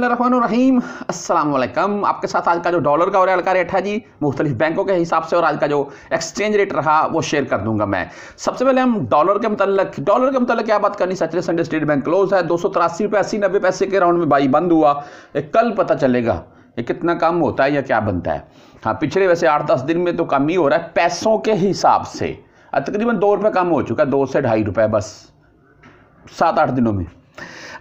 बसमीम अल्लाम आपके साथ आज का जो डॉलर का और रियल का रेट है जी मुख्तलिफ बैंकों के हिसाब से और आज का जो एक्सचेंज रेट रहा वो शेयर कर दूंगा मैं सबसे पहले हम डॉलर के मतलब डॉलर के मतलब क्या बात करनी Saturday Sunday State Bank close है दो सौ तिरासी रुपये अस्सी नब्बे पैसे के राउंड में बाई बंद हुआ कल पता चलेगा ये कितना कम होता है या क्या बनता है हाँ पिछले वैसे आठ दस दिन में तो कम ही हो रहा है पैसों के हिसाब से तकरीबन दो रुपये कम हो चुका है दो से ढाई रुपये बस सात आठ दिनों में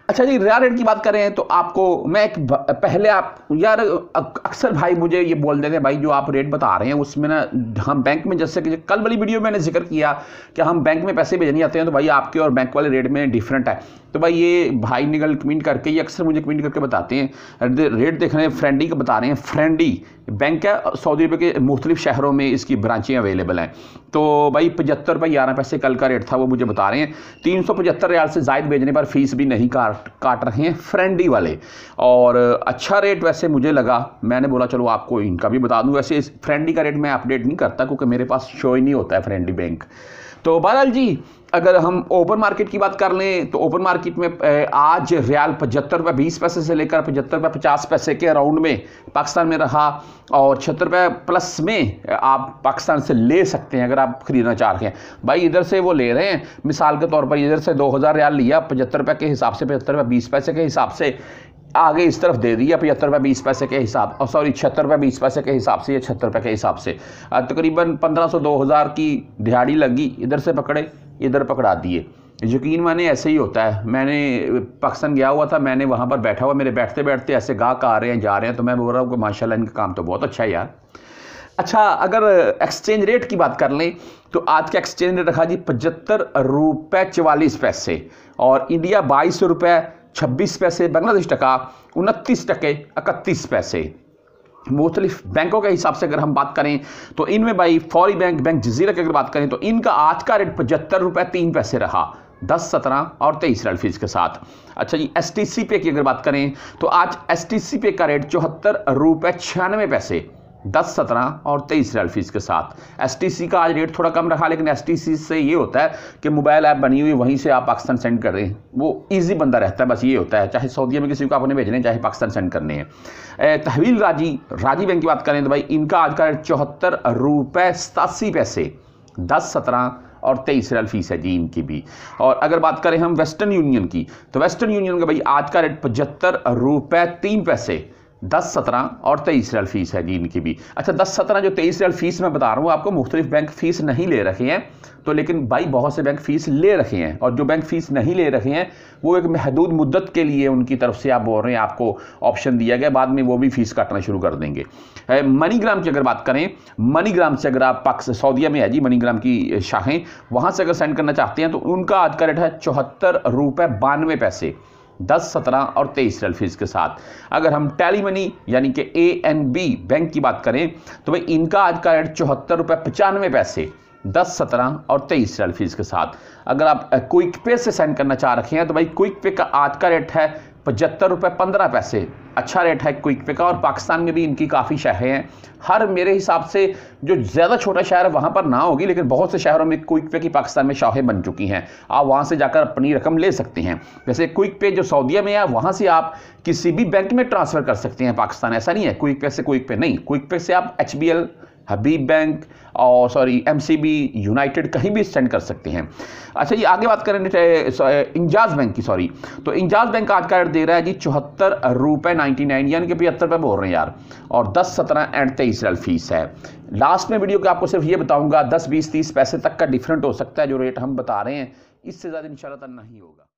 अच्छा जी रेयर रेट की बात करें तो आपको मैं एक पहले आप यार अक्सर भाई मुझे ये बोल देते हैं भाई जो आप रेट बता रहे हैं उसमें ना हम बैंक में जैसे कि कल वाली वीडियो में मैंने जिक्र किया कि हम बैंक में पैसे भेजने आते हैं तो भाई आपके और बैंक वाले रेट में डिफरेंट है तो भाई ये भाई निकल कमेंट करके ये अक्सर मुझे कमेंट करके बताते हैं रेट देख रहे हैं फ्रेंडी का बता रहे हैं फ्रेंडी बैंक है सऊदी अरब के मुख्तलिफ शहरों में इसकी ब्रांचें अवेलेबल हैं तो भाई पचहत्तर रुपये ग्यारह पैसे कल का रेट था वो मुझे बता रहे हैं तीन सौ पचहत्तर रियाल से जायद भेजने पर फीस भी नहीं काट काट रहे हैं फ्रेंडी वाले और अच्छा रेट वैसे मुझे लगा मैंने बोला चलो आपको इनका भी बता दूँ वैसे इस फ्रेंडी का रेट मैं अपडेट नहीं करता क्योंकि मेरे पास शो ही नहीं होता है फ्रेंडी बैंक तो बहरहाल जी अगर हम ओपन मार्केट की बात कर लें तो ओपन मार्केट में आज रियाल पचहत्तर रुपये बीस पैसे से लेकर पचहत्तर रुपये पचास पैसे के अराउंड में पाकिस्तान में रहा और छहत्तर रुपये प्लस में आप पाकिस्तान से ले सकते हैं अगर आप खरीदना चाह रहे हैं भाई इधर से वो ले रहे हैं मिसाल के तौर पर इधर से दो हज़ार रियाल लिया पचहत्तर रुपये के हिसाब से पचहत्तर रुपये बीस पैसे के हिसाब से आगे इस तरफ दे दी है पचहत्तर रुपये बीस पैसे के हिसाब और सॉरी छिहत्तर रुपये बीस पैसे के हिसाब से या छिहत्तर रुपये के हिसाब से तकरीबन पंद्रह सौ दो हज़ार की दिहाड़ी लगी इधर से पकड़े इधर पकड़ा दिए यकीन माने ऐसे ही होता है मैंने पाकिस्तान गया हुआ था मैंने वहाँ पर बैठा हुआ मेरे बैठते बैठते ऐसे गाहक आ रहे हैं जा रहे हैं तो मैं बोल रहा हूँ कि माशाला इनका काम तो बहुत अच्छा है यार अच्छा अगर एक्सचेंज रेट की बात कर लें तो आज का एक्सचेंज रेट रखा जी पचहत्तर रुपये चवालीस पैसे और इंडिया बाईस रुपये छब्बीस पैसे बांग्लादेश टका उनतीस टके इकतीस पैसे मुख्तलिफ बैंकों के हिसाब से अगर हम बात करें तो इनमें भाई फौरी बैंक बैंक जजीरा की अगर बात करें तो इनका आज का रेट पचहत्तर रुपये तीन पैसे रहा दस सत्रह और तेईस रेल फीस के साथ अच्छा जी एस टी सी पे की अगर बात करें तो आज एस टी सी पे का रेट चौहत्तर रुपये छियानवे पैसे दस सत्रह और तेईस रेल फीस के साथ एसटीसी का आज रेट थोड़ा कम रखा लेकिन एसटीसी से ये होता है कि मोबाइल ऐप बनी हुई वहीं से आप पाकिस्तान सेंड कर रहे हैं वो ईजी बंदा रहता है बस ये होता है चाहे सऊदी में किसी को आपने भेजने चाहे पाकिस्तान सेंड करने हैं तहवील राजी राजी बैंक की बात करें तो भाई इनका आज का रेट चौहत्तर रुपये सतासी पैसे दस सत्रह और तेईस रियल फीस है जी इनकी भी और अगर बात करें हम वेस्टर्न यूनियन की तो वेस्टर्न यूनियन का भाई आज का रेट पचहत्तर रुपये तीन पैसे दस सत्रह और तेईस रियल फीस है जी इनकी भी अच्छा दस सत्रह जो तेईस रियल फीस मैं बता रहा हूँ आपको मुख्तलिफ बैंक फीस नहीं ले रखे हैं तो लेकिन भाई बहुत से बैंक फीस ले रखे हैं और जो बैंक फीस नहीं ले रखे हैं वो एक महदूद मुद्दत के लिए उनकी तरफ से आप बोल रहे हैं आपको ऑप्शन दिया गया बाद में वो भी फीस काटना शुरू कर देंगे मनीग्राम की अगर बात करें मनीग्राम से अगर आप पाक सऊदिया में है जी मनीग्राम की शाखें वहाँ से अगर सेंड करना चाहते हैं तो उनका आज का रेट है चौहत्तर रुपये बानवे पैसे दस सत्रह और तेईस रेल फीस के साथ अगर हम टैली मनी यानी कि ए एन बी बैंक की बात करें तो भाई इनका आज का रेट चौहत्तर रुपये पचानवे पैसे दस सत्रह और तेईस रेल फीस के साथ अगर आप क्विक पे से सेंड करना चाह रखे हैं तो भाई क्विक पे का आज का रेट है पचहत्तर रुपये पंद्रह पैसे अच्छा रेट है क्विक पे का और पाकिस्तान में भी इनकी काफ़ी शहरें हैं हर मेरे हिसाब से जो ज़्यादा छोटा शहर है वहाँ पर ना होगी लेकिन बहुत से शहरों में क्विक पे की पाकिस्तान में शाहें बन चुकी हैं आप वहाँ से जाकर अपनी रकम ले सकते हैं वैसे क्विक पे जो सऊदीया में है वहाँ से आप किसी भी बैंक में ट्रांसफ़र कर सकते हैं पाकिस्तान ऐसा नहीं है क्विक पे से क्विक पे नहीं क्विक पे से आप एच हबीब बैंक और सॉरी एमसीबी यूनाइटेड कहीं भी सेंड कर सकते हैं अच्छा ये आगे बात करें इंजाज बैंक की सॉरी तो इंजाज बैंक आज का रेट दे रहा है जी चौहत्तर रुपये नाइन्टी नाइन यानी कि पचहत्तर रुपये बोल रहे हैं यार और दस सत्रह एंड तेईस रल फीस है लास्ट में वीडियो के आपको सिर्फ ये बताऊँगा दस बीस तीस पैसे तक का डिफरेंट हो सकता है जो रेट हम बता रहे हैं इससे ज़्यादा इन नहीं होगा